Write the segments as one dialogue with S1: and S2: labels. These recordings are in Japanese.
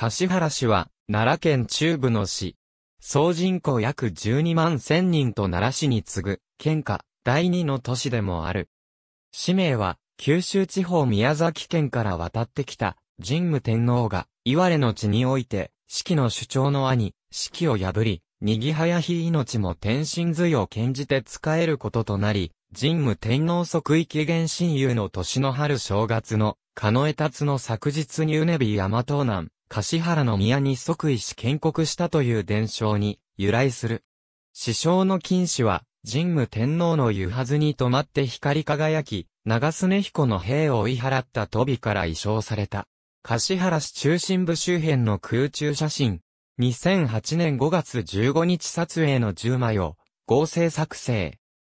S1: 柏原市は、奈良県中部の市。総人口約12万1000人と奈良市に次ぐ、県下、第二の都市でもある。市名は、九州地方宮崎県から渡ってきた、神武天皇が、岩れの地において、四季の主張の兄、四季を破り、にぎはやひ命も天神髄を剣じて使えることとなり、神武天皇即位紀元親友の年の春正月の、かのえたつの昨日にうねび山東南、柏原の宮に即位し建国したという伝承に由来する。師匠の金氏は、神武天皇の湯はずに止まって光り輝き、長根彦の兵を追い払った飛びから移称された。柏原市中心部周辺の空中写真。2008年5月15日撮影の10枚を合成作成。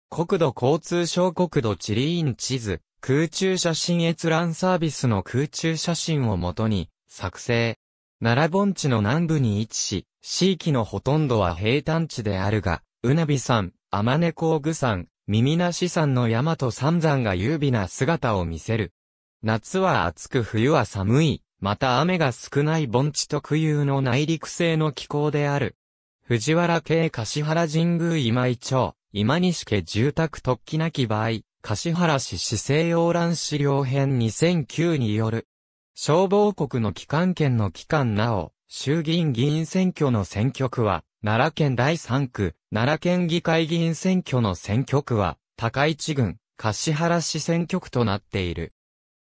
S1: 国土交通省国土地理院地図、空中写真閲覧サービスの空中写真をもとに作成。奈良盆地の南部に位置し、地域のほとんどは平坦地であるが、うなび山、天根高具山、耳なし山の山と三山が優美な姿を見せる。夏は暑く冬は寒い、また雨が少ない盆地特有の内陸性の気候である。藤原系柏原神宮今井町、今西家住宅特記なき場合、柏原市市政洋蘭市両編2009による消防国の機関権の機関なお、衆議院議員選挙の選挙区は、奈良県第3区、奈良県議会議員選挙の選挙区は、高市郡、橿原市選挙区となっている。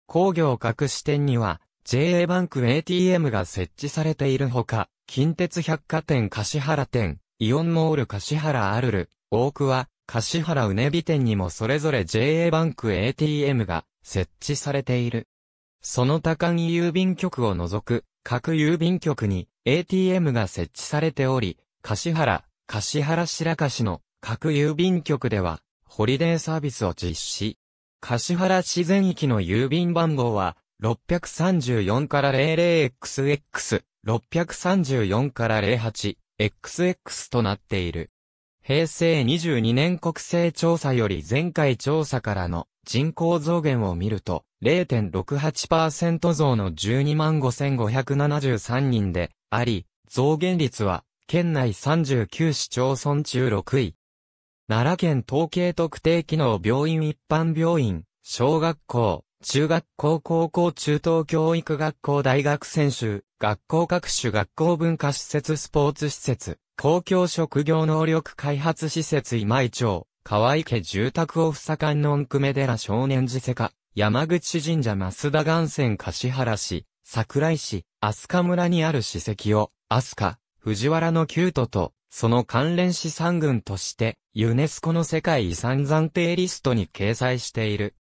S1: 工業各支店には、JA バンク ATM が設置されているほか、近鉄百貨店橿原店、イオンモール橿原アルル、大久は、橿原うねび店にもそれぞれ JA バンク ATM が設置されている。その他間郵便局を除く各郵便局に ATM が設置されており、柏原、柏原白樫の各郵便局ではホリデーサービスを実施。柏原自然域の郵便番号は634から 00XX、634から 08XX となっている。平成22年国勢調査より前回調査からの人口増減を見ると、0.68%増の125,573人であり、増減率は、県内39市町村中6位。奈良県統計特定機能病院一般病院、小学校、中学校高校中等教育学校大学選手、学校各種学校文化施設スポーツ施設、公共職業能力開発施設今井町、河合家住宅を房観音久米寺少年寺世家、山口神社増田岩泉橿原市、桜井市、飛鳥村にある史跡を、飛鳥、藤原の旧都と、その関連資産群として、ユネスコの世界遺産暫定リストに掲載している。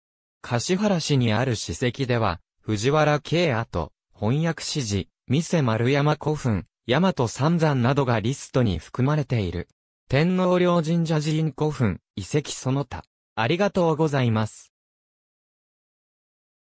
S1: 橿原市にある史跡では、藤原慶跡、翻訳史示、三丸山古墳、大和三山などがリストに含まれている。天皇陵神社寺院古墳、遺跡その他。ありがとうございます。